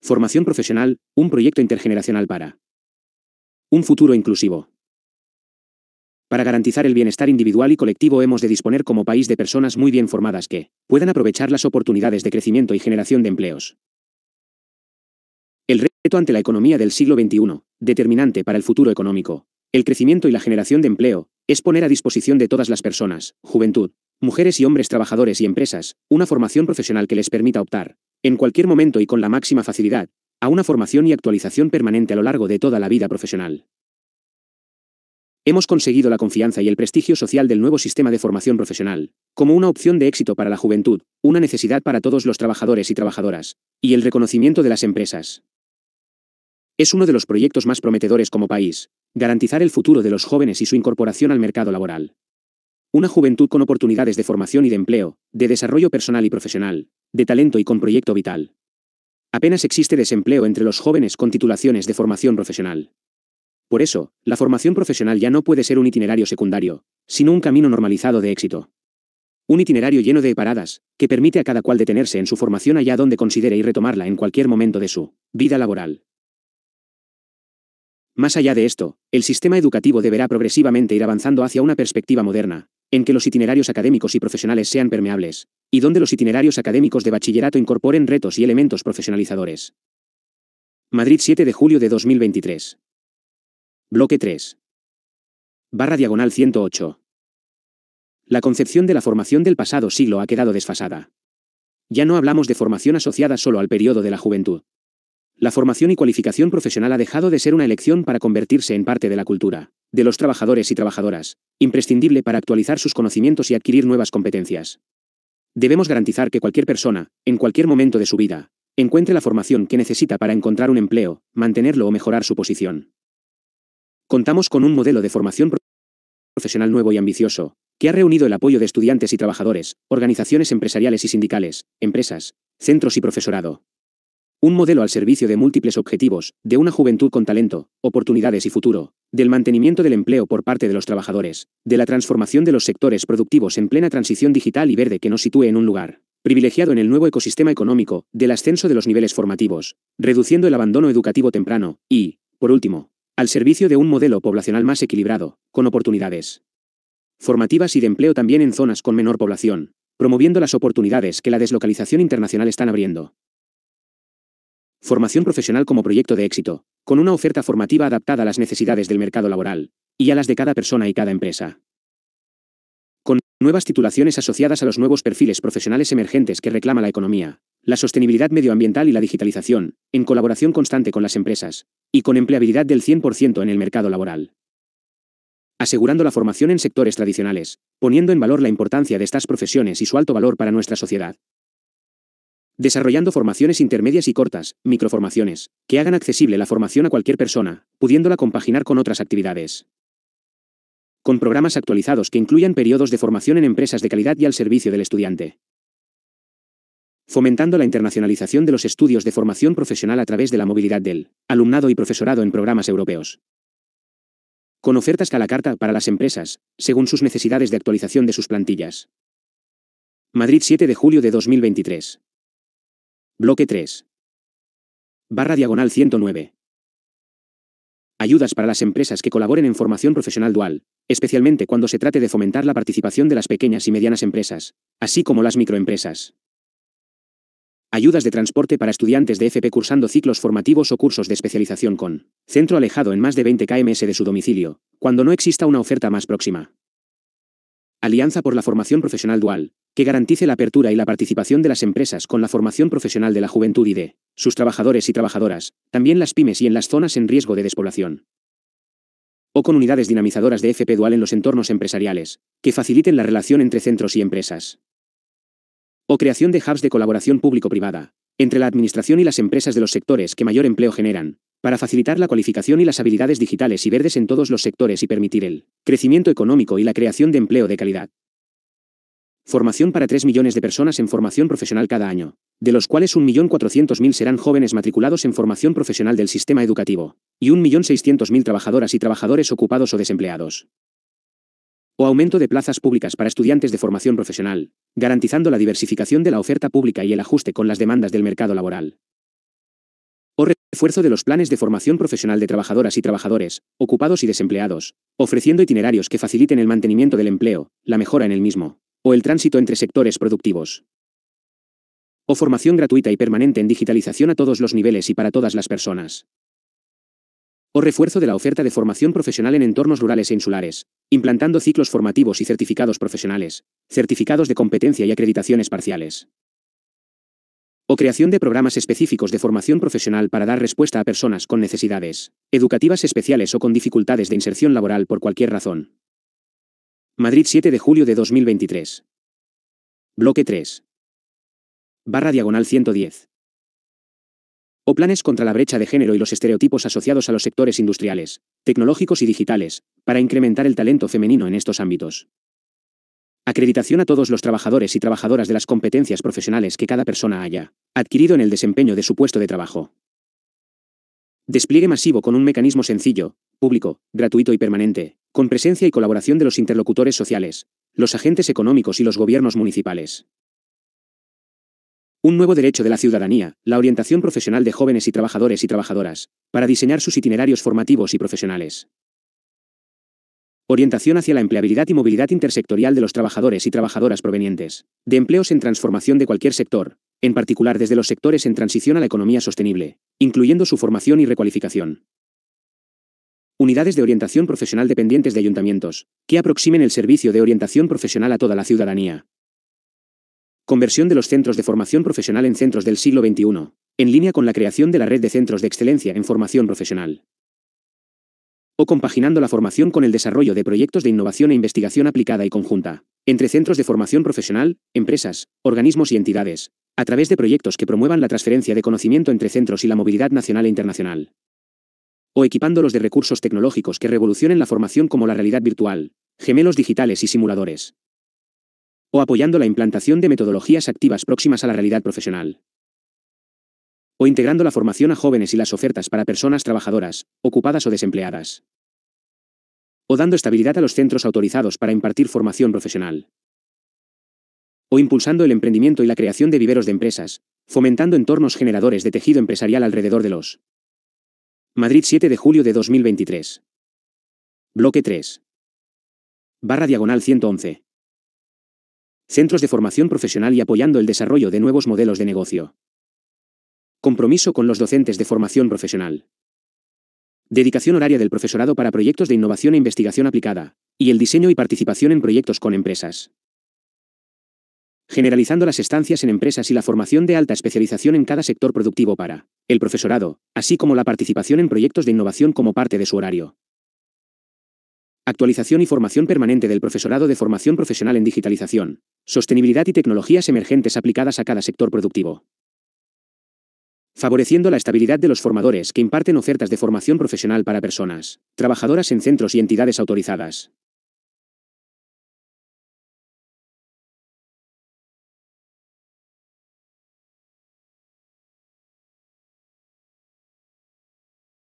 Formación profesional, un proyecto intergeneracional para un futuro inclusivo. Para garantizar el bienestar individual y colectivo hemos de disponer como país de personas muy bien formadas que puedan aprovechar las oportunidades de crecimiento y generación de empleos. El reto ante la economía del siglo XXI, determinante para el futuro económico, el crecimiento y la generación de empleo, es poner a disposición de todas las personas, juventud, mujeres y hombres trabajadores y empresas, una formación profesional que les permita optar en cualquier momento y con la máxima facilidad, a una formación y actualización permanente a lo largo de toda la vida profesional. Hemos conseguido la confianza y el prestigio social del nuevo sistema de formación profesional, como una opción de éxito para la juventud, una necesidad para todos los trabajadores y trabajadoras, y el reconocimiento de las empresas. Es uno de los proyectos más prometedores como país, garantizar el futuro de los jóvenes y su incorporación al mercado laboral. Una juventud con oportunidades de formación y de empleo, de desarrollo personal y profesional, de talento y con proyecto vital. Apenas existe desempleo entre los jóvenes con titulaciones de formación profesional. Por eso, la formación profesional ya no puede ser un itinerario secundario, sino un camino normalizado de éxito. Un itinerario lleno de paradas, que permite a cada cual detenerse en su formación allá donde considere y retomarla en cualquier momento de su vida laboral. Más allá de esto, el sistema educativo deberá progresivamente ir avanzando hacia una perspectiva moderna, en que los itinerarios académicos y profesionales sean permeables, y donde los itinerarios académicos de bachillerato incorporen retos y elementos profesionalizadores. Madrid 7 de julio de 2023. Bloque 3. Barra diagonal 108. La concepción de la formación del pasado siglo ha quedado desfasada. Ya no hablamos de formación asociada solo al periodo de la juventud. La formación y cualificación profesional ha dejado de ser una elección para convertirse en parte de la cultura, de los trabajadores y trabajadoras, imprescindible para actualizar sus conocimientos y adquirir nuevas competencias. Debemos garantizar que cualquier persona, en cualquier momento de su vida, encuentre la formación que necesita para encontrar un empleo, mantenerlo o mejorar su posición. Contamos con un modelo de formación profesional nuevo y ambicioso, que ha reunido el apoyo de estudiantes y trabajadores, organizaciones empresariales y sindicales, empresas, centros y profesorado, un modelo al servicio de múltiples objetivos, de una juventud con talento, oportunidades y futuro, del mantenimiento del empleo por parte de los trabajadores, de la transformación de los sectores productivos en plena transición digital y verde que nos sitúe en un lugar privilegiado en el nuevo ecosistema económico, del ascenso de los niveles formativos, reduciendo el abandono educativo temprano, y, por último, al servicio de un modelo poblacional más equilibrado, con oportunidades formativas y de empleo también en zonas con menor población, promoviendo las oportunidades que la deslocalización internacional están abriendo. Formación profesional como proyecto de éxito, con una oferta formativa adaptada a las necesidades del mercado laboral, y a las de cada persona y cada empresa. Con nuevas titulaciones asociadas a los nuevos perfiles profesionales emergentes que reclama la economía, la sostenibilidad medioambiental y la digitalización, en colaboración constante con las empresas, y con empleabilidad del 100% en el mercado laboral. Asegurando la formación en sectores tradicionales, poniendo en valor la importancia de estas profesiones y su alto valor para nuestra sociedad desarrollando formaciones intermedias y cortas, microformaciones, que hagan accesible la formación a cualquier persona, pudiéndola compaginar con otras actividades. Con programas actualizados que incluyan periodos de formación en empresas de calidad y al servicio del estudiante. Fomentando la internacionalización de los estudios de formación profesional a través de la movilidad del alumnado y profesorado en programas europeos. Con ofertas a la carta para las empresas, según sus necesidades de actualización de sus plantillas. Madrid 7 de julio de 2023. Bloque 3. Barra diagonal 109. Ayudas para las empresas que colaboren en formación profesional dual, especialmente cuando se trate de fomentar la participación de las pequeñas y medianas empresas, así como las microempresas. Ayudas de transporte para estudiantes de FP cursando ciclos formativos o cursos de especialización con centro alejado en más de 20 km de su domicilio, cuando no exista una oferta más próxima. Alianza por la Formación Profesional Dual, que garantice la apertura y la participación de las empresas con la formación profesional de la juventud y de sus trabajadores y trabajadoras, también las pymes y en las zonas en riesgo de despoblación. O con unidades dinamizadoras de FP Dual en los entornos empresariales, que faciliten la relación entre centros y empresas. O creación de hubs de colaboración público-privada, entre la administración y las empresas de los sectores que mayor empleo generan, para facilitar la cualificación y las habilidades digitales y verdes en todos los sectores y permitir el crecimiento económico y la creación de empleo de calidad. Formación para 3 millones de personas en formación profesional cada año, de los cuales 1.400.000 serán jóvenes matriculados en formación profesional del sistema educativo, y 1.600.000 trabajadoras y trabajadores ocupados o desempleados o aumento de plazas públicas para estudiantes de formación profesional, garantizando la diversificación de la oferta pública y el ajuste con las demandas del mercado laboral. O refuerzo de los planes de formación profesional de trabajadoras y trabajadores, ocupados y desempleados, ofreciendo itinerarios que faciliten el mantenimiento del empleo, la mejora en el mismo, o el tránsito entre sectores productivos. O formación gratuita y permanente en digitalización a todos los niveles y para todas las personas o refuerzo de la oferta de formación profesional en entornos rurales e insulares, Implantando ciclos formativos y certificados profesionales, certificados de competencia y acreditaciones parciales. O creación de programas específicos de formación profesional para dar respuesta a personas con necesidades educativas especiales o con dificultades de inserción laboral por cualquier razón. Madrid 7 de julio de 2023. Bloque 3. Barra diagonal 110. O planes contra la brecha de género y los estereotipos asociados a los sectores industriales, tecnológicos y digitales, para incrementar el talento femenino en estos ámbitos. Acreditación a todos los trabajadores y trabajadoras de las competencias profesionales que cada persona haya adquirido en el desempeño de su puesto de trabajo. Despliegue masivo con un mecanismo sencillo, público, gratuito y permanente, con presencia y colaboración de los interlocutores sociales, los agentes económicos y los gobiernos municipales. Un nuevo derecho de la ciudadanía, la orientación profesional de jóvenes y trabajadores y trabajadoras, para diseñar sus itinerarios formativos y profesionales. Orientación hacia la empleabilidad y movilidad intersectorial de los trabajadores y trabajadoras provenientes de empleos en transformación de cualquier sector, en particular desde los sectores en transición a la economía sostenible, incluyendo su formación y recualificación. Unidades de orientación profesional dependientes de ayuntamientos, que aproximen el servicio de orientación profesional a toda la ciudadanía, Conversión de los centros de formación profesional en centros del siglo XXI, en línea con la creación de la red de centros de excelencia en formación profesional. O compaginando la formación con el desarrollo de proyectos de innovación e investigación aplicada y conjunta, entre centros de formación profesional, empresas, organismos y entidades, a través de proyectos que promuevan la transferencia de conocimiento entre centros y la movilidad nacional e internacional. O equipándolos de recursos tecnológicos que revolucionen la formación como la realidad virtual, gemelos digitales y simuladores o apoyando la implantación de metodologías activas próximas a la realidad profesional. O integrando la formación a jóvenes y las ofertas para personas trabajadoras, ocupadas o desempleadas. O dando estabilidad a los centros autorizados para impartir formación profesional. O impulsando el emprendimiento y la creación de viveros de empresas, fomentando entornos generadores de tejido empresarial alrededor de los. Madrid 7 de julio de 2023. Bloque 3. Barra diagonal 111 centros de formación profesional y apoyando el desarrollo de nuevos modelos de negocio. Compromiso con los docentes de formación profesional. Dedicación horaria del profesorado para proyectos de innovación e investigación aplicada, y el diseño y participación en proyectos con empresas. Generalizando las estancias en empresas y la formación de alta especialización en cada sector productivo para el profesorado, así como la participación en proyectos de innovación como parte de su horario. Actualización y formación permanente del profesorado de formación profesional en digitalización, sostenibilidad y tecnologías emergentes aplicadas a cada sector productivo. Favoreciendo la estabilidad de los formadores que imparten ofertas de formación profesional para personas, trabajadoras en centros y entidades autorizadas.